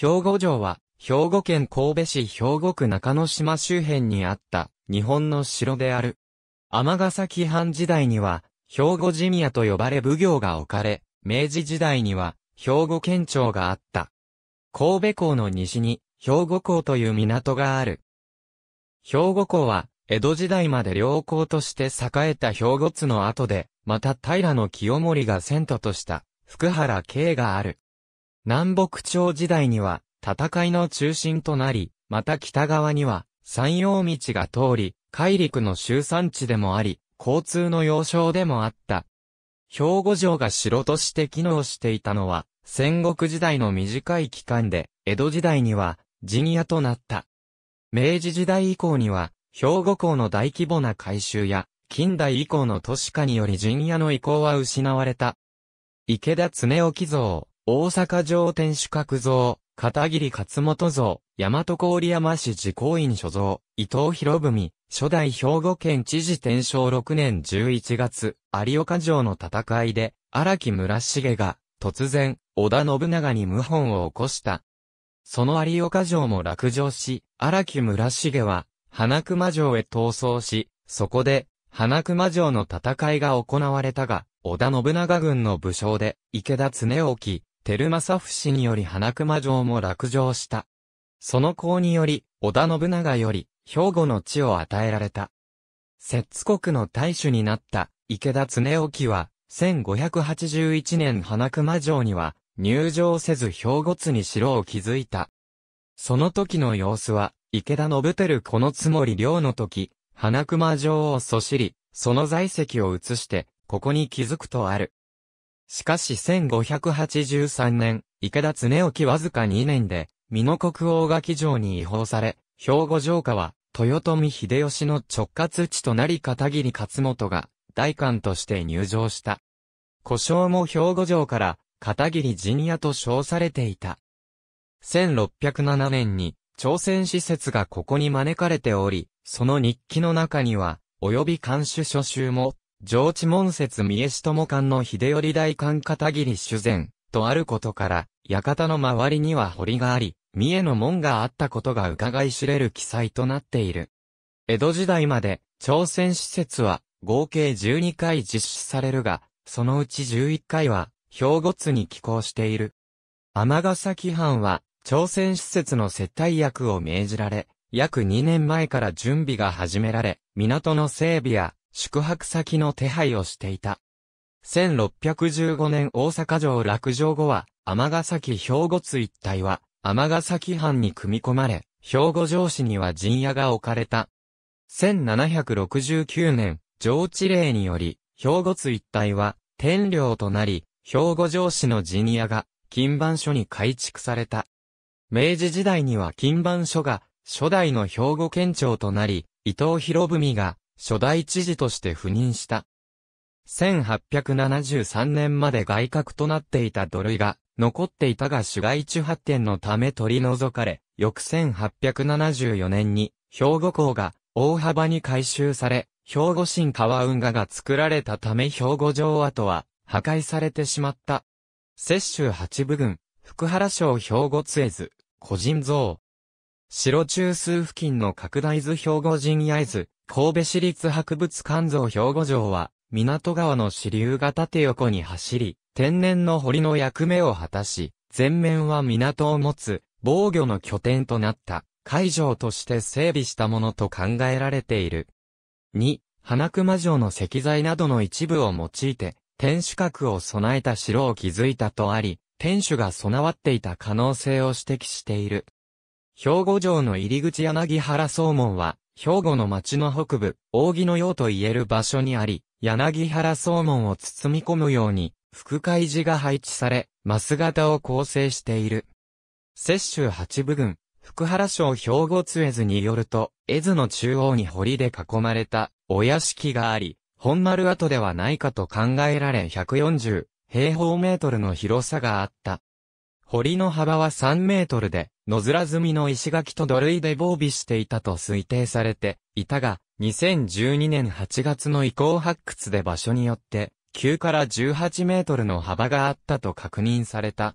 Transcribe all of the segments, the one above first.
兵庫城は、兵庫県神戸市兵庫区中之島周辺にあった日本の城である。尼崎藩時代には、兵庫寺屋と呼ばれ奉行が置かれ、明治時代には、兵庫県庁があった。神戸港の西に、兵庫港という港がある。兵庫港は、江戸時代まで良港として栄えた兵庫津の後で、また平清盛が遷都とした、福原慶がある。南北朝時代には、戦いの中心となり、また北側には、山陽道が通り、海陸の集産地でもあり、交通の要衝でもあった。兵庫城が城として機能していたのは、戦国時代の短い期間で、江戸時代には、陣屋となった。明治時代以降には、兵庫港の大規模な改修や、近代以降の都市化により陣屋の意向は失われた。池田恒興像大阪城天守閣像、片桐勝元像、大和郡山市自公院所蔵、伊藤博文、初代兵庫県知事天正6年11月、有岡城の戦いで、荒木村重が、突然、織田信長に謀反を起こした。その有岡城も落城し、荒木村重は、花熊城へ逃走し、そこで、花熊城の戦いが行われたが、織田信長軍の武将で、池田恒興、テルマサフ氏により花熊城も落城した。その功により、織田信長より、兵庫の地を与えられた。摂津国の大主になった池田恒興は、1581年花熊城には、入城せず兵庫津に城を築いた。その時の様子は、池田信輝このつもり領の時、花熊城をそしり、その在籍を移して、ここに築くとある。しかし1583年、池田恒興わずか2年で、美濃国王垣城に違法され、兵庫城下は、豊臣秀吉の直轄地となり片桐勝元が、大官として入城した。故障も兵庫城から、片桐陣屋と称されていた。1607年に、朝鮮施設がここに招かれており、その日記の中には、及び監守書集も上智門説三重市友間の秀頼大官片桐修善とあることから、館の周りには堀があり、三重の門があったことが伺い知れる記載となっている。江戸時代まで、朝鮮施設は合計12回実施されるが、そのうち11回は、兵庫津に寄港している。尼崎藩は、朝鮮施設の接待役を命じられ、約2年前から準備が始められ、港の整備や宿泊先の手配をしていた。1615年大阪城落城後は、尼崎兵庫津一帯は、尼崎藩に組み込まれ、兵庫城市には陣屋が置かれた。1769年、上地令により、兵庫津一帯は、天領となり、兵庫城市の陣屋が、金番所に改築された。明治時代には金番所が、初代の兵庫県庁となり、伊藤博文が、初代知事として赴任した。1873年まで外角となっていた土塁が残っていたが市街地発展のため取り除かれ、翌1874年に兵庫港が大幅に改修され、兵庫新川運河が作られたため兵庫城跡は破壊されてしまった。摂州八部郡、福原省兵庫津図、個人像。城中枢付近の拡大図兵庫陣八図、神戸市立博物館像兵庫城は、港川の支流が縦横に走り、天然の堀の役目を果たし、全面は港を持つ、防御の拠点となった、会場として整備したものと考えられている。2、花熊城の石材などの一部を用いて、天守閣を備えた城を築いたとあり、天守が備わっていた可能性を指摘している。兵庫城の入り口柳原総門は、兵庫の町の北部、扇のようと言える場所にあり、柳原総門を包み込むように、副会寺が配置され、マス型を構成している。摂州八部郡、福原省兵庫津絵図によると、絵図の中央に堀で囲まれた、お屋敷があり、本丸跡ではないかと考えられ140平方メートルの広さがあった。堀の幅は3メートルで、野面積みの石垣と土塁で防備していたと推定されていたが、2012年8月の遺構発掘で場所によって、9から18メートルの幅があったと確認された。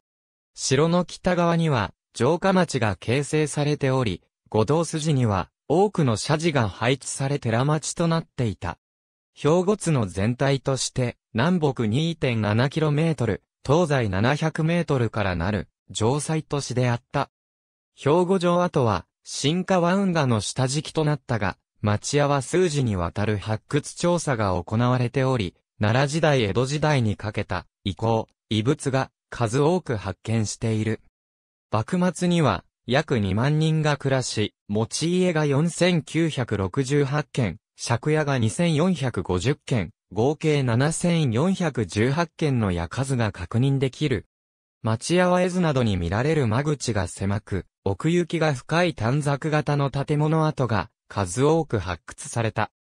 城の北側には、城下町が形成されており、五道筋には、多くの社寺が配置され寺町となっていた。兵庫津の全体として、南北2 7トル、東西700メートルからなる、城塞都市であった。兵庫城跡は、新ウ運河の下敷きとなったが、町屋は数時にわたる発掘調査が行われており、奈良時代江戸時代にかけた、遺構、遺物が数多く発見している。幕末には、約2万人が暮らし、持ち家が4968件、借家が2450件、合計7418件の矢数が確認できる。町屋は絵図などに見られる間口が狭く、奥行きが深い短冊型の建物跡が数多く発掘された。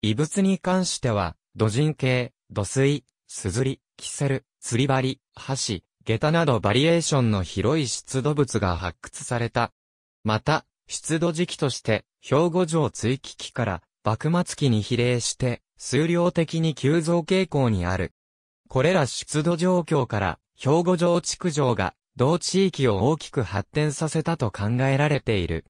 遺物に関しては、土人形、土水、すずり、キセル、釣り針、箸、下駄などバリエーションの広い出土物が発掘された。また、出土時期として、兵庫城追記機から幕末期に比例して、数量的に急増傾向にある。これら出土状況から、兵庫城築城が、同地域を大きく発展させたと考えられている。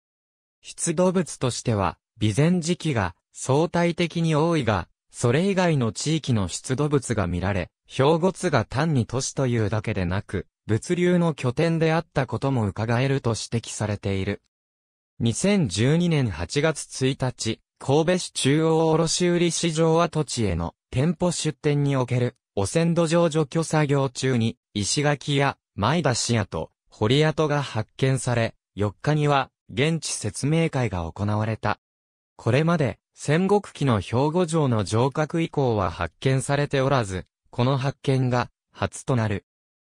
出土物としては、備前時期が相対的に多いが、それ以外の地域の出土物が見られ、兵庫津が単に都市というだけでなく、物流の拠点であったことも伺えると指摘されている。2012年8月1日、神戸市中央卸売市場跡地への店舗出店における汚染土壌除去作業中に石垣や前田市跡、堀跡が発見され、4日には現地説明会が行われた。これまで戦国期の兵庫城の城郭以降は発見されておらず、この発見が初となる。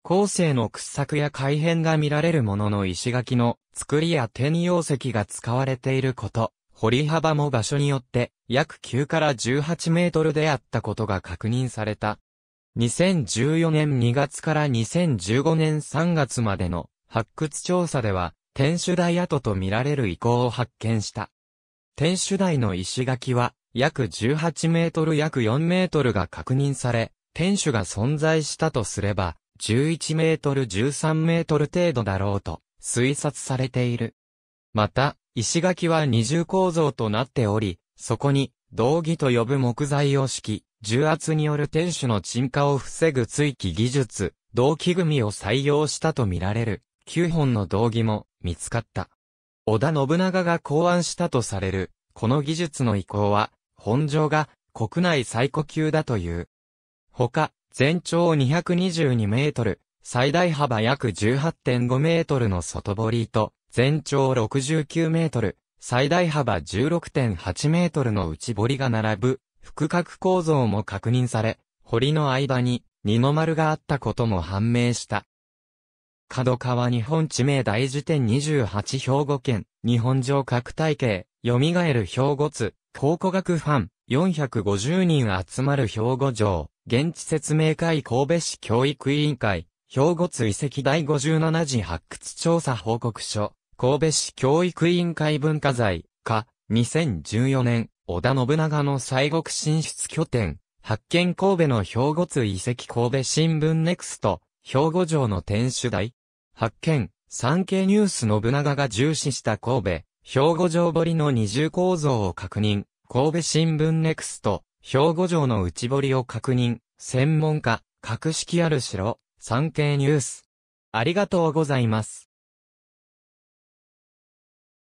後世の掘削や改変が見られるものの石垣の作りや天用石が使われていること、掘り幅も場所によって約9から18メートルであったことが確認された。2014年2月から2015年3月までの発掘調査では、天守台跡と見られる遺構を発見した。天守台の石垣は、約18メートル約4メートルが確認され、天守が存在したとすれば、11メートル13メートル程度だろうと推察されている。また、石垣は二重構造となっており、そこに、道義と呼ぶ木材を敷き、重圧による天守の沈下を防ぐ追記技術、道器組を採用したとみられる、9本の道義も見つかった。織田信長が考案したとされる、この技術の移行は、本庄が国内最古級だという。他、全長222メートル、最大幅約18.5メートルの外堀と、全長69メートル、最大幅16.8メートルの内堀が並ぶ、複角構造も確認され、堀の間に二の丸があったことも判明した。角川日本地名大辞典28兵庫県、日本城各体系、蘇る兵庫津、考古学ファン、450人集まる兵庫城、現地説明会神戸市教育委員会、兵庫津遺跡第57次発掘調査報告書、神戸市教育委員会文化財、課、2014年、織田信長の西国進出拠点、発見神戸の兵庫津遺跡神戸新聞ネクスト、兵庫城の天守台。発見、産経ニュース信長が重視した神戸、兵庫城堀の二重構造を確認。神戸新聞ネクスト、兵庫城の内堀を確認。専門家、格式ある城、産経ニュース。ありがとうございます。